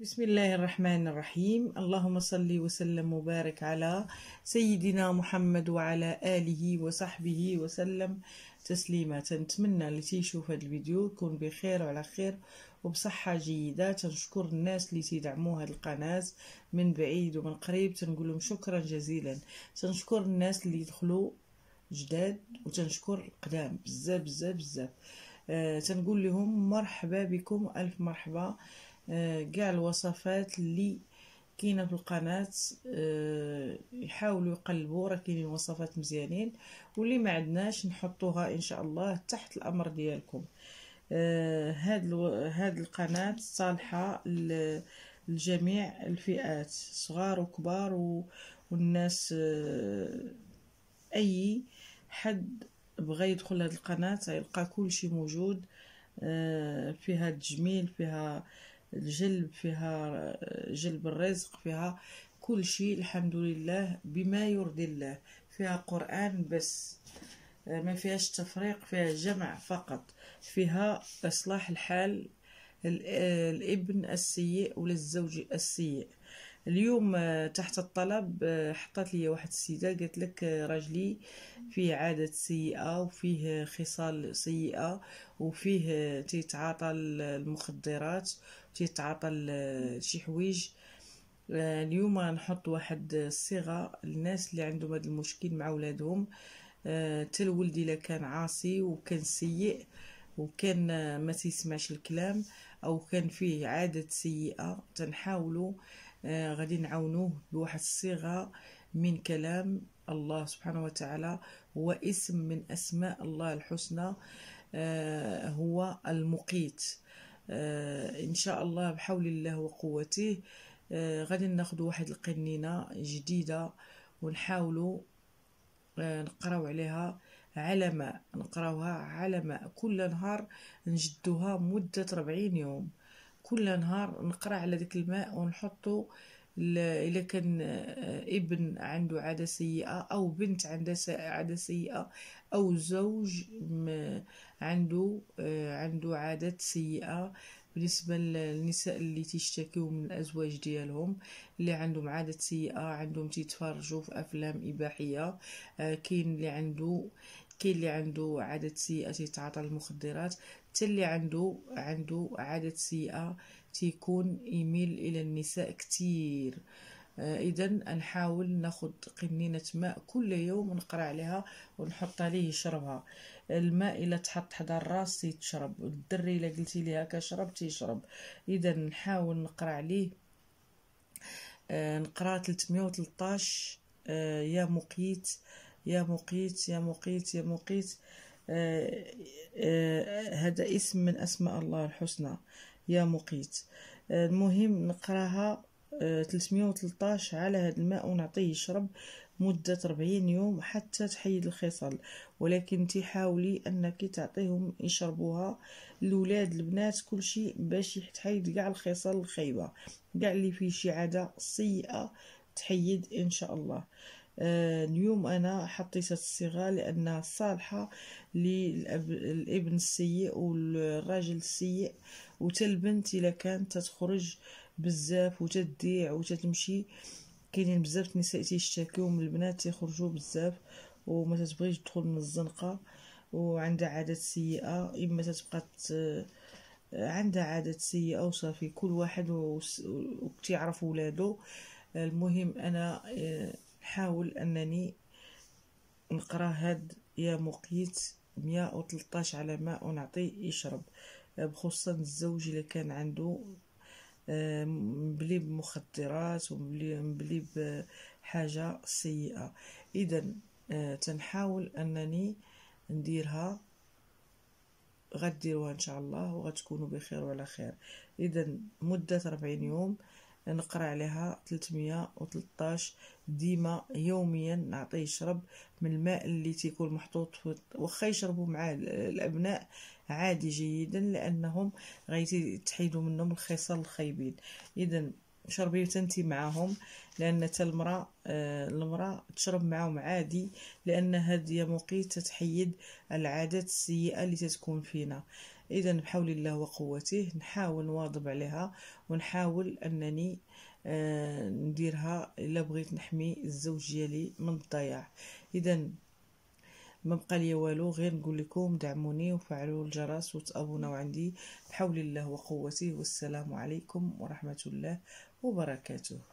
بسم الله الرحمن الرحيم اللهم صل وسلم وبارك على سيدنا محمد وعلى آله وصحبه وسلم تسليما تنتمنى اللي تيشوف هذا الفيديو يكون بخير وعلى خير وبصحة جيدة تنشكر الناس اللي تدعموا هاد القناة من بعيد ومن قريب تنقول لهم شكرا جزيلا تنشكر الناس اللي يدخلوا جداد وتنشكر القدام بزاف بزاف بزاف آه تنقول لهم مرحبا بكم ألف مرحبا آه كاع آه، الوصفات اللي كاينه في القناه آه، يحاولوا يقلبوا راه كاينين وصفات مزيانين واللي ما عندناش نحطوها ان شاء الله تحت الامر ديالكم آه، هاد أه هاد القناه صالحه لجميع الفئات صغار وكبار و... والناس اي حد بغى يدخل هاد القناه يلقى كل شيء موجود فيها التجميل فيها الجلب فيها جلب الرزق فيها كل شيء الحمد لله بما يرضي الله فيها قرآن بس ما فيهاش تفريق فيها جمع فقط فيها إصلاح الحال آه، الابن السيء ولا الزوج السيء اليوم آه، تحت الطلب آه، حطت لي واحد السيده قالت لك آه، راجلي فيه عادات سيئه وفيه خصال سيئه وفيه تيتعاطى المخدرات تيتعاطى شي حوايج اليوم نحط واحد الصيغه للناس اللي عندهم هذا المشكل مع ولادهم حتى ولدي الا كان عاصي وكان سيء وكان ما تيسمعش الكلام او كان فيه عادة سيئة تنحاولوا آه، غادي نعاونوه بواحد الصيغه من كلام الله سبحانه وتعالى هو اسم من اسماء الله الحسنى آه، هو المقيت آه، ان شاء الله بحول الله وقوته غادي ناخذ واحد القنينه جديده ونحاولوا نقراو عليها على ماء نقراوها على ماء كل نهار نجدوها مده 40 يوم كل نهار نقرا على ديك الماء ونحطو الا كان آه، ابن عنده عاده سيئه او بنت عندها عاده سيئه او زوج عنده آه، عنده عادات سيئه بالنسبه للنساء اللي تشتكيوا من الازواج ديالهم اللي عندهم عادات سيئه عندهم تيتفرجوا في افلام اباحيه آه، كاين اللي عنده كاين اللي عنده عادة سيئة تيتعاطى المخدرات حتى اللي عنده عنده عادة سيئة تيكون يميل الى النساء كتير آه اذا نحاول ناخد قنينه ماء كل يوم ونقرا عليها ونحط عليه يشربها الماء الا تحط حدا الراس يتشرب الدري الا قلتي ليه هكا شرب تيشرب اذا نحاول نقرا عليه آه نقرا 313 آه يا مقيت آه يا مقيت يا مقيت يا مقيت آه، آه، هذا اسم من أسماء الله الحسنى يا مقيت آه، المهم نقراها 313 على هذا الماء ونعطيه يشرب مدة 40 يوم حتى تحيد الخصال ولكن تحاولي أنك تعطيهم يشربوها الولاد البنات كل شيء باش تحيد كاع الخصال الخايبة كاع اللي فيه شي عادة سيئة تحيد إن شاء الله آه، اليوم أنا حطيت الصيغة لأنها صالحة للابن السيء والراجل السيء وتا البنت إلا كانت تخرج بزاف وتديع وتتمشي كاينين بزاف النساء تيشتكيو من البنات تيخرجوا بزاف وما تتبغيش تدخل من الزنقه وعندها عادات سيئه اما تتبقى آه، عندها عادات سيئه وصافي كل واحد وكتيعرف ولادو المهم انا آه، نحاول انني نقرا هاد يا مقيت 113 على ماء ونعطيه يشرب آه، بخصوصا الزوج اللي كان عنده آه، مبلي بمخدرات ومبلي بحاجة سيئة إذا آه، تنحاول أنني نديرها غديروها إن شاء الله وغتكونوا بخير وعلى خير إذا مدة 40 يوم نقرا عليها 313 ديما يوميا نعطيه يشرب من الماء اللي تيكون محطوط واخا يشربوا مع الابناء عادي جيدا لانهم غيتحيدوا منهم الخصال الخايبين اذا شربي تنتي معاهم لان حتى المراه آه، المراه تشرب معاهم عادي لان هذه مقيت موقيت تتحيد العادات السيئه اللي تتكون فينا إذا بحول الله وقوته نحاول نواظب عليها ونحاول أنني آه، نديرها إلا بغيت نحمي الزوج ديالي من الضياع إذا ما بقى لي والو غير نقول لكم دعموني وفعلوا الجرس وتابوناو عندي بحول الله وقوته والسلام عليكم ورحمه الله وبركاته